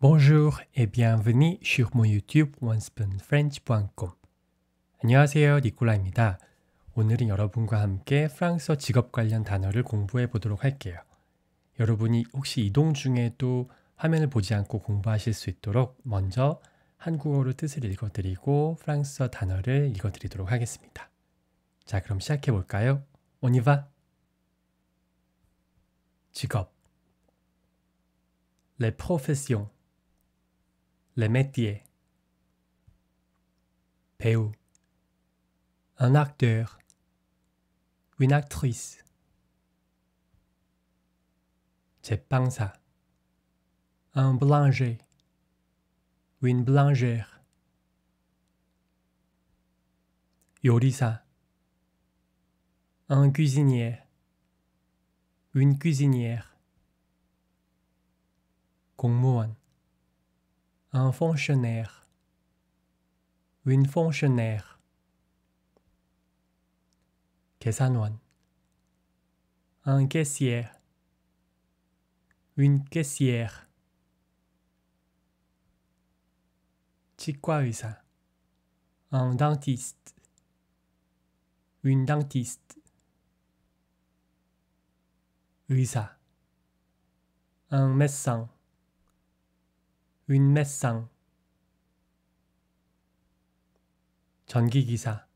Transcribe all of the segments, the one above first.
Bonjour et bienvenue sur mon YouTube onespoonfrench.com. 안녕하세요, 니콜라입니다. 오늘은 여러분과 함께 프랑스어 직업 관련 단어를 공부해 보도록 할게요. 여러분이 혹시 이동 중에도 화면을 보지 않고 공부하실 수 있도록 먼저 한국어로 뜻을 읽어드리고 프랑스어 단어를 읽어드리도록 하겠습니다. 자, 그럼 시작해 볼까요? 오니바 직업 Les professions Le métier. Un acteur. Une actrice. ça. Un blanger. Une blangère. Yorisa. Un cuisinier. Une cuisinière. Un fonctionnaire. Une fonctionnaire. 계산원. Un caissier. Une caissière. 치과의사. Un dentiste. Une dentiste. 의사. Un médecin une mes상 전기기사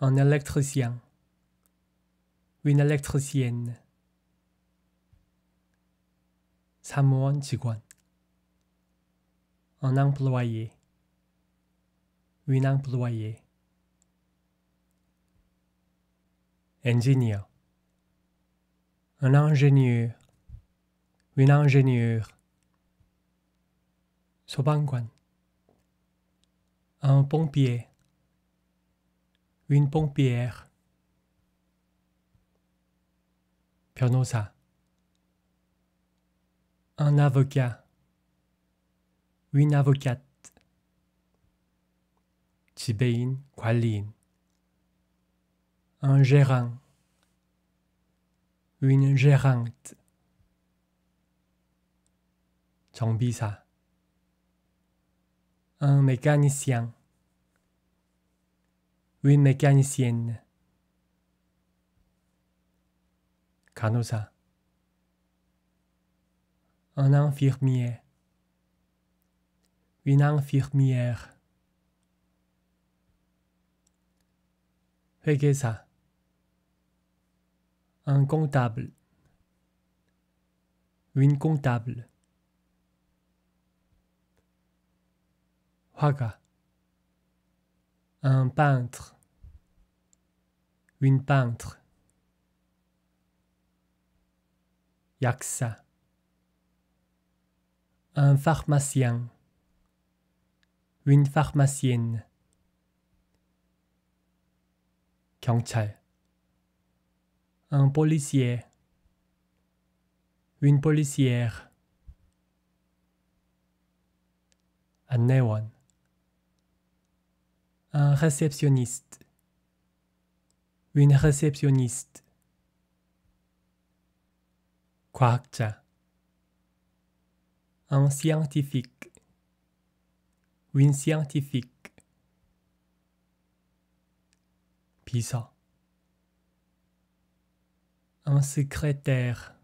un électricien une électricienne 사무원 직원 un employé une employée ingénieur un ingénieur une ingénieure Sobangwan un pompier, une pompière, 변호사, un avocat, une avocate, 지배인, 관리인, un gérant, une gérante, un mécanicien. Une mécanicienne. Canosa. Un infirmier. Une infirmière. 회계사. Un comptable. Une comptable. Haga. Un peintre. Une peintre. Yaksa. Un pharmacien. Une pharmacienne. 경찰. Un policier. Une policière. 안내원. Un réceptionniste. Une réceptionniste. 과학자. Un scientifique. Une scientifique. Pisa. Un secrétaire.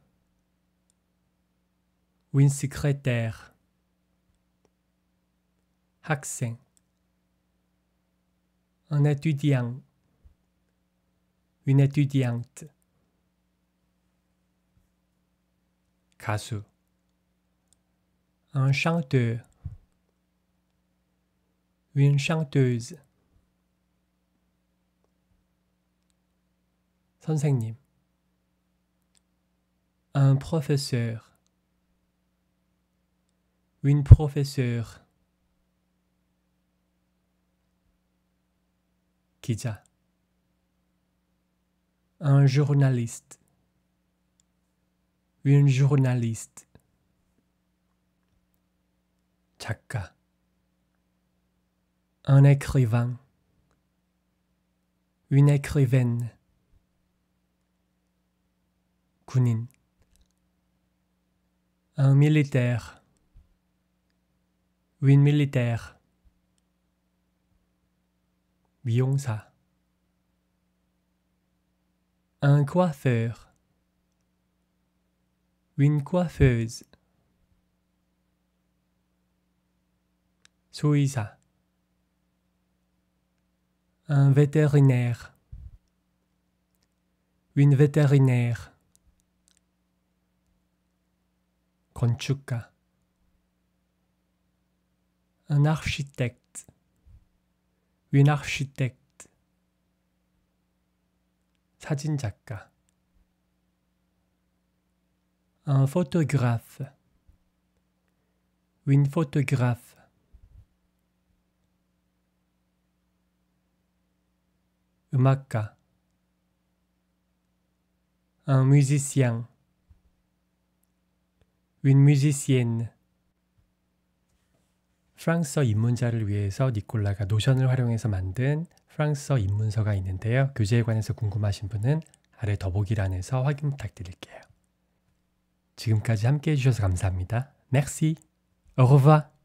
Une secrétaire. 학생 un étudiant, une étudiante. casu, un chanteur, une chanteuse. 선생님, un professeur, une professeure. Un journaliste. Une journaliste. Un écrivain. Une écrivaine. Un militaire. Une militaire un coiffeur, une coiffeuse, souisa un vétérinaire, une vétérinaire, Conchuka, un architecte une architecte, un photographe, une photographe. Umaka, un musicien, une musicienne. 프랑스어 입문자를 위해서 니콜라가 노션을 활용해서 만든 프랑스어 입문서가 있는데요. 교재에 관해서 궁금하신 분은 아래 더보기란에서 확인 부탁드릴게요. 지금까지 함께 해주셔서 감사합니다. Merci. Au revoir.